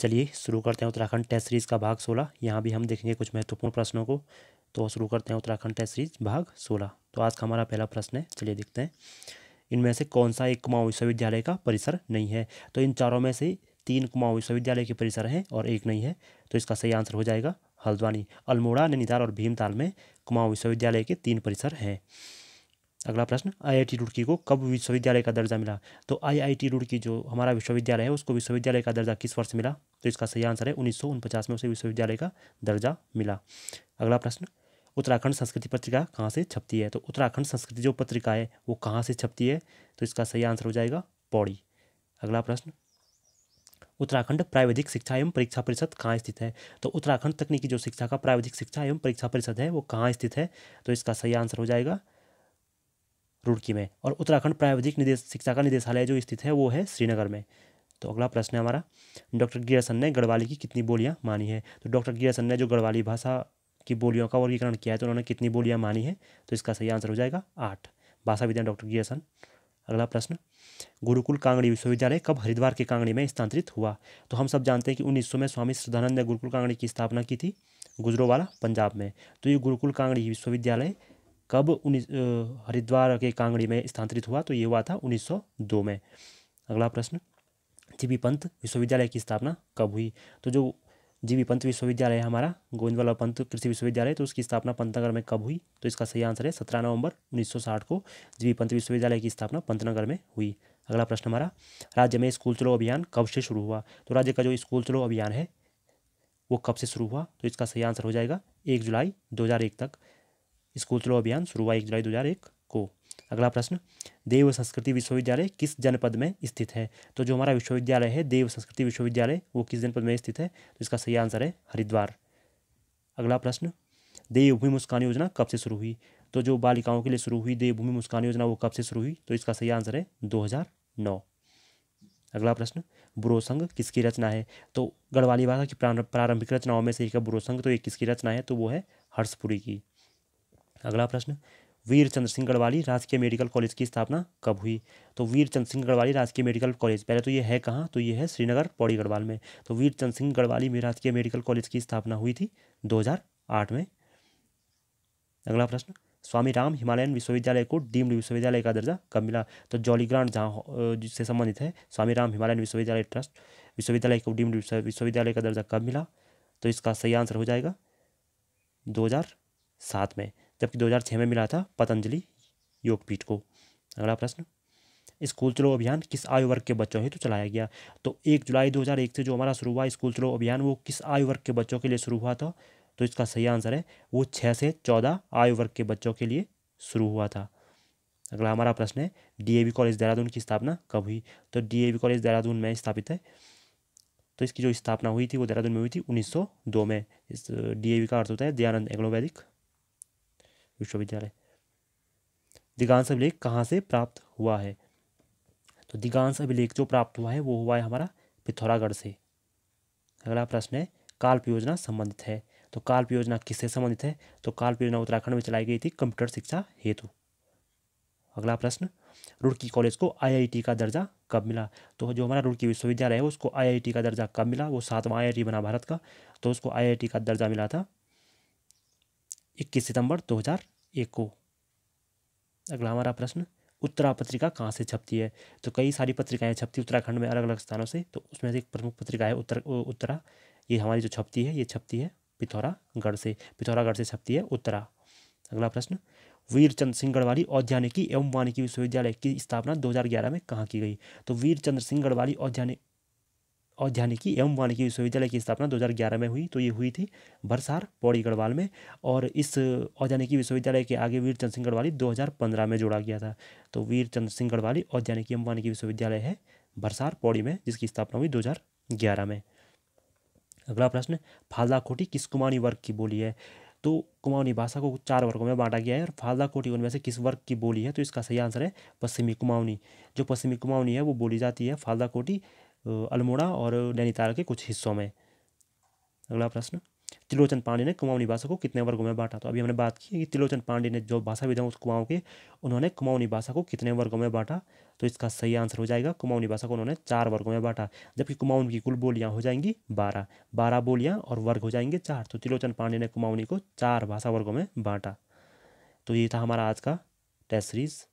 चलिए शुरू करते हैं उत्तराखंड टेस्ट सीरीज़ का भाग सोलह यहाँ भी हम देखेंगे कुछ महत्वपूर्ण प्रश्नों को तो शुरू करते हैं उत्तराखंड टेस्ट सीरीज भाग सोलह तो आज का हमारा पहला प्रश्न है चलिए देखते हैं इनमें से कौन सा एक कुमाऊं विश्वविद्यालय का परिसर नहीं है तो इन चारों में से तीन कुमाऊं विश्वविद्यालय के परिसर हैं और एक नहीं है तो इसका सही आंसर हो जाएगा हल्द्वानी अल्मोड़ा नैनीताल और भीमताल में कुमाऊं विश्वविद्यालय के तीन परिसर हैं अगला प्रश्न आईआईटी रुड़की को कब विश्वविद्यालय का दर्जा मिला तो आईआईटी रुड़की जो हमारा विश्वविद्यालय है उसको विश्वविद्यालय का दर्जा किस वर्ष मिला तो इसका सही आंसर है उन्नीस में उसे विश्वविद्यालय का दर्जा मिला अगला प्रश्न उत्तराखंड संस्कृति पत्रिका कहाँ से छपती है तो उत्तराखंड संस्कृति जो पत्रिका है वो कहाँ से छपती है तो इसका सही आंसर हो जाएगा पौड़ी अगला प्रश्न उत्तराखंड प्राविधिक शिक्षा एवं परीक्षा परिषद कहाँ स्थित है तो उत्तराखंड तकनीकी जो शिक्षा का प्राविधिक शिक्षा एवं परीक्षा परिषद है वो कहाँ स्थित है तो इसका सही आंसर हो जाएगा रुड़की में और उत्तराखंड प्राविधिक निदेश शिक्षा का निदेशालय जो स्थित है वो है श्रीनगर में तो अगला प्रश्न है हमारा डॉक्टर गिरासन ने गढ़वाली की कितनी बोलियाँ मानी है तो डॉक्टर गिरासन ने जो गढ़वाली भाषा की बोलियों का वर्गीकरण किया है तो उन्होंने कितनी बोलियाँ मानी है तो इसका सही आंसर हो जाएगा आठ भाषा विज्ञान डॉक्टर गिरासन अगला प्रश्न गुरुकुल कांगड़ी विश्वविद्यालय कब हरिद्वार के कांगड़ी में स्थानांतरित हुआ तो हम सब जानते हैं कि उन्नीस में स्वामी श्रद्धानंद ने गुरुकुल कांगड़ी की स्थापना की थी गुजरोवाला पंजाब में तो ये गुरुकुल कांगड़ी विश्वविद्यालय कब उन्नीस हरिद्वार के कांगड़ी में स्थानांतरित हुआ तो ये हुआ था 1902 में अगला प्रश्न बी पंत विश्वविद्यालय की स्थापना कब हुई तो जो बी पंत विश्वविद्यालय है हमारा गोविंदवाला पंत कृषि विश्वविद्यालय तो उसकी स्थापना पंतनगर में कब हुई तो इसका सही आंसर है सत्रह नवंबर साठ को बी पंत विश्वविद्यालय की स्थापना पंतनगर में हुई अगला प्रश्न हमारा राज्य में स्कूल चलो अभियान कब से शुरू हुआ तो राज्य का जो स्कूल चलो अभियान है वो कब से शुरू हुआ तो इसका सही आंसर हो जाएगा एक जुलाई एक तक स्कूल चलो अभियान शुरू हुआ एक जुलाई एक को अगला प्रश्न देव संस्कृति विश्वविद्यालय किस जनपद में स्थित है तो जो हमारा विश्वविद्यालय है देव संस्कृति विश्वविद्यालय वो किस जनपद में स्थित है तो इसका सही आंसर है हरिद्वार अगला प्रश्न देवभूमि मुस्कान योजना कब से शुरू हुई तो जो बालिकाओं के लिए शुरू हुई देवभूमि मुस्कान योजना वो कब से शुरू हुई तो इसका सही आंसर है दो अगला प्रश्न बुरोसंग किसकी रचना है तो गढ़वाली भाषा की प्रारंभिक रचनाओं में से एक बुरोसंग तो ये किसकी रचना है तो वो है हर्षपुरी की अगला प्रश्न चंद्र सिंह गढ़वाली राजकीय मेडिकल कॉलेज की स्थापना कब हुई तो चंद्र सिंह गढ़वाली राजकीय मेडिकल कॉलेज पहले तो ये है कहाँ तो ये है श्रीनगर पौड़ी गढ़वाल में तो चंद्र सिंह गढ़वाली में राजकीय मेडिकल कॉलेज की स्थापना हुई थी दो में अगला प्रश्न स्वामी राम हिमालयन विश्वविद्यालय को डीम्ड विश्वविद्यालय का दर्जा कब मिला तो जॉलीग्रांड जहाँ जिससे संबंधित है स्वामी राम हिमालयन विश्वविद्यालय ट्रस्ट विश्वविद्यालय को डीम्ड विश्वविद्यालय का दर्जा कब मिला तो इसका सही आंसर हो जाएगा 2007 में जबकि 2006 में मिला था पतंजलि योगपीठ को अगला प्रश्न स्कूल चलो अभियान किस आयु वर्ग के बच्चों हेतु तो चलाया गया तो एक जुलाई 2001 से जो हमारा शुरू हुआ स्कूल चलो अभियान वो किस आयु वर्ग के बच्चों के लिए शुरू हुआ था तो इसका सही आंसर है वो छः से चौदह आयु वर्ग के बच्चों के लिए शुरू हुआ था अगला हमारा प्रश्न है डी कॉलेज देहरादून की स्थापना कब हुई तो डी कॉलेज देहरादून में स्थापित है तो इसकी जो स्थापना हुई थी वो देहरादून में हुई थी 1902 में इस डीएवी का अर्थ होता है दयानंद एग्लोवैदिक विश्वविद्यालय दिगांश अभिलेख कहाँ से प्राप्त हुआ है तो दिगांश अभिलेख जो प्राप्त हुआ है वो हुआ है हमारा पिथौरागढ़ से अगला प्रश्न है काल्प योजना संबंधित है तो काल्प योजना किससे संबंधित है तो काल्प योजना उत्तराखंड में चलाई गई थी कंप्यूटर शिक्षा हेतु अगला प्रश्न रुड़की कॉलेज को आईआईटी का दर्जा कब मिला तो जो हमारा रुड़की विश्वविद्यालय है उसको आईआईटी का दर्जा कब मिला वो सातवां आईआईटी बना भारत का तो उसको आईआईटी का दर्जा मिला था इक्कीस सितंबर 2001 को अगला हमारा प्रश्न उत्तरा पत्रिका कहाँ से छपती है तो कई सारी पत्रिकाएं छपती उत्तराखंड में अलग अलग स्थानों से तो उसमें से एक प्रमुख पत्रिका है उत्तर उत्तरा ये हमारी जो छपती है ये छपती है पिथौरागढ़ से पिथौरागढ़ से छपती है उत्तरा अगला प्रश्न वीरचंद्र सिंह गढ़वाली औद्यानिकी एवं वानिकी विश्वविद्यालय की स्थापना 2011 में कहाँ की गई तो वीरचंद्र सिंह गढ़वाली औद्यानिक औद्यानिकी एवं वानिकी विश्वविद्यालय की स्थापना 2011 में हुई तो ये हुई थी बरसार पौड़ी गढ़वाल में और इस औद्यानिकी विश्वविद्यालय के आगे वीर चंद सिंह गढ़वाली दो में जोड़ा गया था तो वीर चंद सिंह गढ़वाली औद्यानिकी एवं वानिकी विश्वविद्यालय है बरसार पौड़ी में जिसकी स्थापना हुई दो में अगला प्रश्न फालदा कोटी किस कुमानी वर्ग की बोली है तो कुमाऊनी भाषा को चार वर्गों में बांटा गया है और फालदा कोटी उनमें से किस वर्ग की बोली है तो इसका सही आंसर है पश्चिमी कुमाऊनी जो पश्चिमी कुमाऊनी है वो बोली जाती है फालदा कोटी अल्मोड़ा और नैनीताल के कुछ हिस्सों में अगला प्रश्न त्रिलोचन पांडे ने कुमाऊनी भाषा को कितने वर्गों में बांटा तो अभी हमने बात की कि त्रिलोचन पांडे ने जो भाषा विधा उस कुमाऊं के उन्होंने कुमाऊनी भाषा को कितने वर्गों में बांटा तो इसका सही आंसर हो जाएगा कुमाऊनी भाषा को उन्होंने चार वर्गों में बांटा जबकि कुमाऊन की कुल बोलियाँ हो जाएंगी बारह बारह बोलियाँ और वर्ग हो जाएंगे चार तो त्रिलोचन पांडे ने कुमाऊनी को चार भाषा वर्गों में बांटा तो ये था हमारा आज का टेस्ट सीरीज़